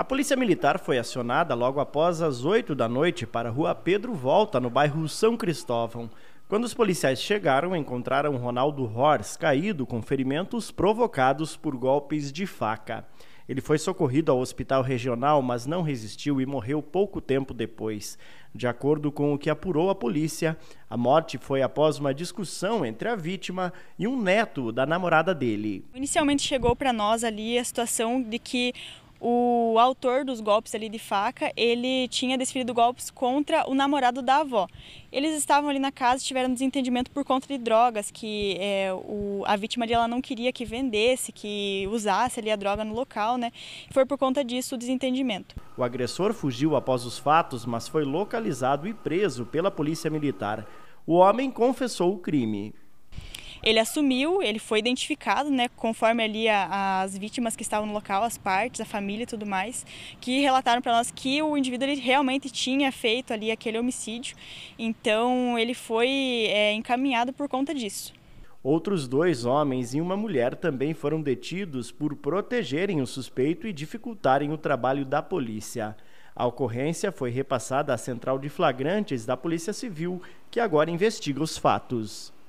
A polícia militar foi acionada logo após as 8 da noite para a rua Pedro Volta, no bairro São Cristóvão. Quando os policiais chegaram, encontraram Ronaldo Hors caído com ferimentos provocados por golpes de faca. Ele foi socorrido ao hospital regional, mas não resistiu e morreu pouco tempo depois. De acordo com o que apurou a polícia, a morte foi após uma discussão entre a vítima e um neto da namorada dele. Inicialmente chegou para nós ali a situação de que o autor dos golpes ali de faca, ele tinha desferido golpes contra o namorado da avó. Eles estavam ali na casa e tiveram um desentendimento por conta de drogas, que é, o, a vítima ali, ela não queria que vendesse, que usasse ali a droga no local, né? Foi por conta disso o desentendimento. O agressor fugiu após os fatos, mas foi localizado e preso pela polícia militar. O homem confessou o crime. Ele assumiu, ele foi identificado, né, conforme ali a, as vítimas que estavam no local, as partes, a família e tudo mais, que relataram para nós que o indivíduo ele realmente tinha feito ali aquele homicídio. Então ele foi é, encaminhado por conta disso. Outros dois homens e uma mulher também foram detidos por protegerem o suspeito e dificultarem o trabalho da polícia. A ocorrência foi repassada à Central de Flagrantes da Polícia Civil, que agora investiga os fatos.